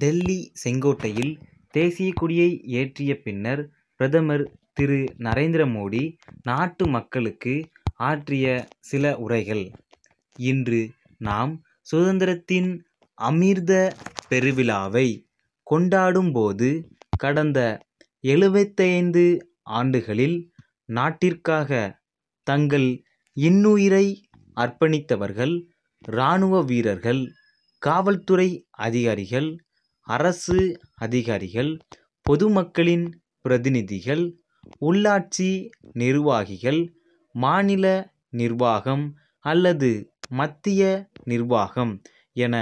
டெல்லி செங்கோட்டையில் தேசிய கொடியை ஏற்றிய பின்னர் பிரதமர் திரு நரேந்திர மோடி நாட்டு மக்களுக்கு ஆற்றிய சில உரைகள் இன்று நாம் சுதந்திரத்தின் அமிர்த பெருவிழாவை கொண்டாடும்போது கடந்த எழுபத்தைந்து ஆண்டுகளில் நாட்டிற்காக தங்கள் இன்னுயிரை அர்ப்பணித்தவர்கள் இராணுவ வீரர்கள் காவல்துறை அதிகாரிகள் அரசு அதிகாரிகள் பொதுமக்களின் பிரதிநிதிகள் உள்ளாட்சி நிர்வாகிகள் மாநில நிர்வாகம் அல்லது மத்திய நிர்வாகம் என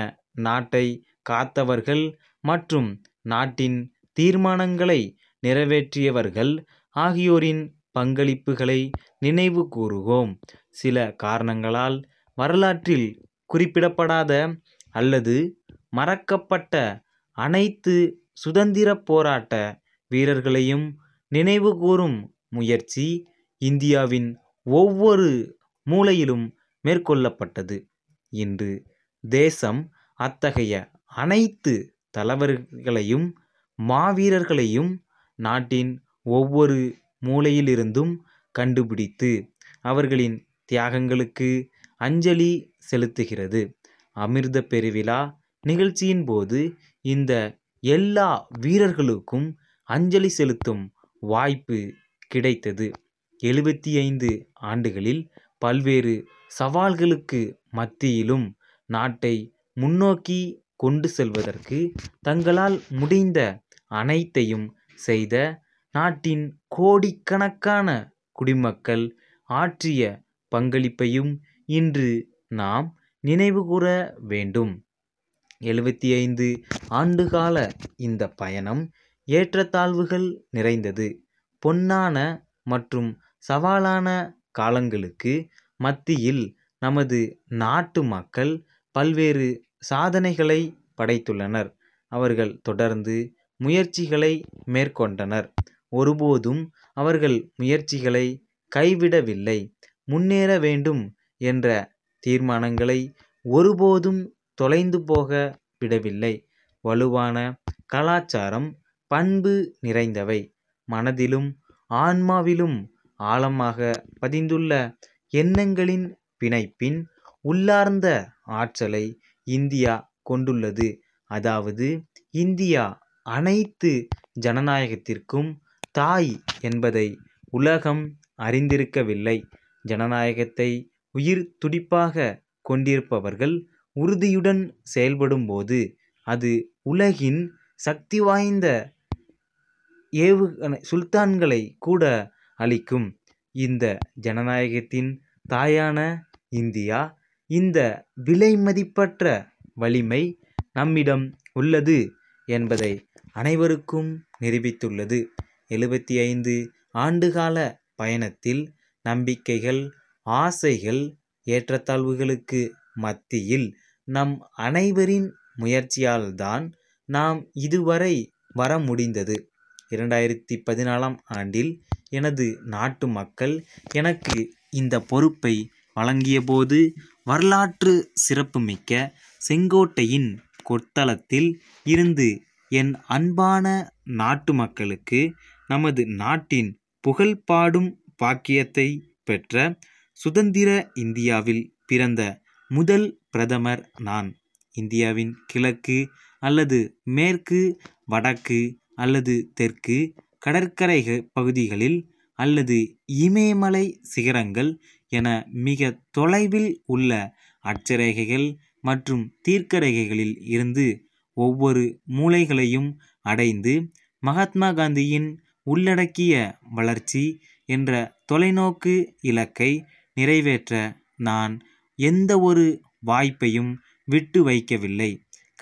நாட்டை காத்தவர்கள் மற்றும் நாட்டின் தீர்மானங்களை நிறைவேற்றியவர்கள் ஆகியோரின் பங்களிப்புகளை நினைவு கூறுவோம் சில காரணங்களால் வரலாற்றில் குறிப்பிடப்படாத அல்லது மறக்கப்பட்ட அனைத்து சுதந்திர போராட்ட வீரர்களையும் நினைவுகூறும் முயற்சி இந்தியாவின் ஒவ்வொரு மூலையிலும் மேற்கொள்ளப்பட்டது இன்று தேசம் அத்தகைய அனைத்து தலைவர்களையும் மாவீரர்களையும் நாட்டின் ஒவ்வொரு மூலையிலிருந்தும் கண்டுபிடித்து அவர்களின் தியாகங்களுக்கு அஞ்சலி செலுத்துகிறது அமிர்த பெருவிழா நிகழ்ச்சியின் போது இந்த எல்லா வீரர்களுக்கும் அஞ்சலி செலுத்தும் வாய்ப்பு கிடைத்தது எழுபத்தி ஐந்து ஆண்டுகளில் பல்வேறு சவால்களுக்கு மத்தியிலும் நாட்டை முன்னோக்கி கொண்டு செல்வதற்கு தங்களால் முடிந்த அனைத்தையும் செய்த நாட்டின் கோடிக்கணக்கான குடிமக்கள் ஆற்றிய பங்களிப்பையும் இன்று நாம் நினைவுகூர வேண்டும் எழுபத்தி ஐந்து ஆண்டுகால இந்த பயணம் ஏற்றத்தாழ்வுகள் நிறைந்தது பொன்னான மற்றும் சவாலான காலங்களுக்கு மத்தியில் நமது நாட்டு மக்கள் பல்வேறு சாதனைகளை படைத்துள்ளனர் அவர்கள் தொடர்ந்து முயற்சிகளை மேற்கொண்டனர் ஒருபோதும் அவர்கள் முயற்சிகளை கைவிடவில்லை முன்னேற வேண்டும் என்ற தீர்மானங்களை ஒருபோதும் தொலைந்து போக விடவில்லை வலுவான கலாச்சாரம் பண்பு நிறைந்தவை மனதிலும் ஆன்மாவிலும் ஆழமாக பதிந்துள்ள எண்ணங்களின் பிணைப்பின் உள்ளார்ந்த ஆற்றலை இந்தியா கொண்டுள்ளது அதாவது இந்தியா அனைத்து ஜனநாயகத்திற்கும் தாய் என்பதை உலகம் அறிந்திருக்கவில்லை ஜனநாயகத்தை உயிர் துடிப்பாக கொண்டிருப்பவர்கள் உறுதியுடன் செயல்படும்போது அது உலகின் சக்தி வாய்ந்த ஏவுகணை சுல்தான்களை கூட அளிக்கும் இந்த ஜனநாயகத்தின் தாயான இந்தியா இந்த விலைமதிப்பற்ற வலிமை நம்மிடம் உள்ளது என்பதை அனைவருக்கும் நிரூபித்துள்ளது எழுபத்தி ஐந்து ஆண்டுகால பயணத்தில் நம்பிக்கைகள் ஆசைகள் ஏற்றத்தாழ்வுகளுக்கு மத்தியில் நம் அனைவரின் முயற்சியால்தான் நாம் இதுவரை வர முடிந்தது இரண்டாயிரத்தி பதினாலாம் ஆண்டில் எனது நாட்டு மக்கள் எனக்கு இந்த பொறுப்பை வழங்கியபோது வரலாற்று சிறப்புமிக்க செங்கோட்டையின் கொத்தளத்தில் இருந்து என் அன்பான நாட்டு மக்களுக்கு நமது நாட்டின் புகழ்பாடும் பாக்கியத்தை பெற்ற சுதந்திர இந்தியாவில் பிறந்த முதல் பிரதமர் நான் இந்தியாவின் கிழக்கு அல்லது மேற்கு வடக்கு அல்லது தெற்கு கடற்கரை பகுதிகளில் அல்லது இமயமலை சிகரங்கள் என மிக தொலைவில் உள்ள அட்சரேகைகள் மற்றும் தீர்க்கரேகைகளில் இருந்து ஒவ்வொரு மூலைகளையும் அடைந்து மகாத்மா காந்தியின் உள்ளடக்கிய வளர்ச்சி என்ற தொலைநோக்கு இலக்கை நிறைவேற்ற நான் எந்த ஒரு வாய்ப்பையும் விட்டு வைக்கவில்லை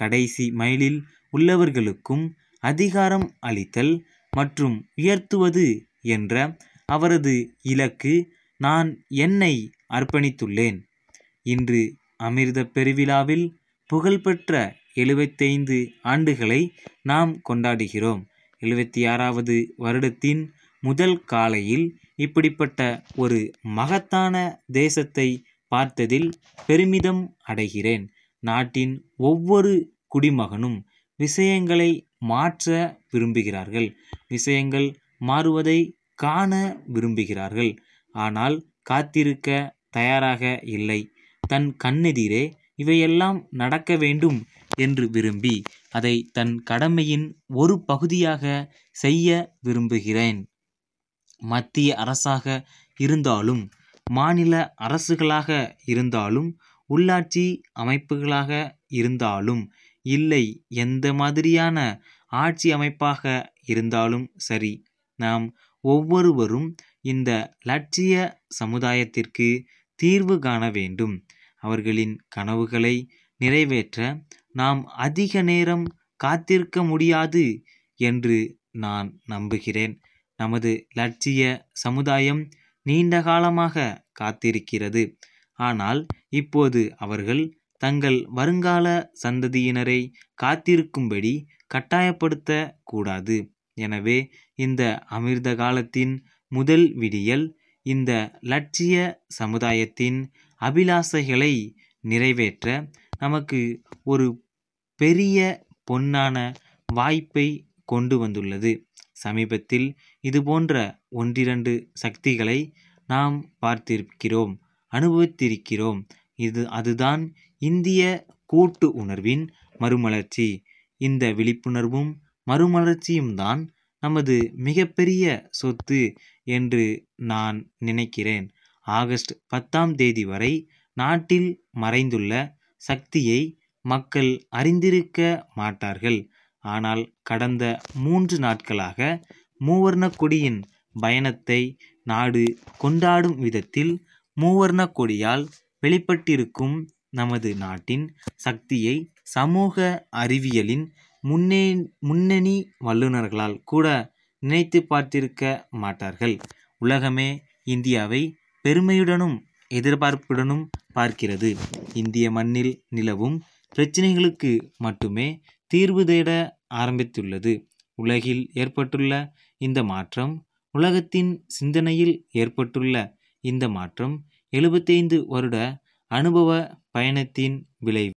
கடைசி மைலில் உள்ளவர்களுக்கும் அதிகாரம் அளித்தல் மற்றும் உயர்த்துவது என்ற அவரது இலக்கு நான் என்னை அர்ப்பணித்துள்ளேன் இன்று அமிர்த பெருவிழாவில் புகழ்பெற்ற எழுபத்தைந்து ஆண்டுகளை நாம் கொண்டாடுகிறோம் எழுபத்தி ஆறாவது வருடத்தின் முதல் காலையில் இப்படிப்பட்ட ஒரு மகத்தான தேசத்தை பார்த்ததில் பெருமிதம் அடைகிறேன் நாட்டின் ஒவ்வொரு குடிமகனும் விஷயங்களை மாற்ற விரும்புகிறார்கள் விஷயங்கள் மாறுவதை காண விரும்புகிறார்கள் ஆனால் காத்திருக்க தயாராக இல்லை தன் கண்ணெதிரே இவையெல்லாம் நடக்க வேண்டும் என்று விரும்பி அதை தன் கடமையின் ஒரு பகுதியாக செய்ய விரும்புகிறேன் மத்திய அரசாக இருந்தாலும் மாநில அரசுகளாக இருந்தாலும் உள்ளாட்சி அமைப்புகளாக இருந்தாலும் இல்லை எந்த மாதிரியான ஆட்சி அமைப்பாக இருந்தாலும் சரி நாம் ஒவ்வொருவரும் இந்த லட்சிய சமுதாயத்திற்கு தீர்வு காண வேண்டும் அவர்களின் கனவுகளை நிறைவேற்ற நாம் அதிக நேரம் காத்திருக்க முடியாது என்று நான் நம்புகிறேன் நமது லட்சிய சமுதாயம் நீண்ட காலமாக காத்திருக்கிறது ஆனால் இப்போது அவர்கள் தங்கள் வருங்கால சந்ததியினரை காத்திருக்கும்படி கட்டாயப்படுத்த கூடாது எனவே இந்த அமிர்த காலத்தின் முதல் விடியல் இந்த லட்சிய சமுதாயத்தின் அபிலாசைகளை நிறைவேற்ற நமக்கு ஒரு பெரிய பொன்னான வாய்ப்பை கொண்டு வந்துள்ளது சமீபத்தில் இதுபோன்ற ஒன்றிரண்டு சக்திகளை நாம் பார்த்திருக்கிறோம் அனுபவித்திருக்கிறோம் இது அதுதான் இந்திய கூட்டு உணர்வின் மறுமலர்ச்சி இந்த விழிப்புணர்வும் மறுமலர்ச்சியும் தான் நமது மிகப்பெரிய சொத்து என்று நான் நினைக்கிறேன் ஆகஸ்ட் பத்தாம் தேதி வரை நாட்டில் மறைந்துள்ள சக்தியை மக்கள் அறிந்திருக்க மாட்டார்கள் ஆனால் கடந்த மூன்று நாட்களாக மூவர்ணக் கொடியின் பயணத்தை நாடு கொண்டாடும் விதத்தில் மூவர்ணக் கொடியால் வெளிப்பட்டிருக்கும் நமது நாட்டின் சக்தியை சமூக அறிவியலின் முன்னே முன்னணி வல்லுநர்களால் கூட நினைத்து பார்த்திருக்க மாட்டார்கள் உலகமே இந்தியாவை பெருமையுடனும் எதிர்பார்ப்புடனும் பார்க்கிறது இந்திய மண்ணில் நிலவும் பிரச்சனைகளுக்கு மட்டுமே தீர்வு தேட ஆரம்பித்துள்ளது உலகில் ஏற்பட்டுள்ள இந்த மாற்றம் உலகத்தின் சிந்தனையில் ஏற்பட்டுள்ள இந்த மாற்றம் எழுபத்தைந்து வருட அனுபவ பயணத்தின் விளைவு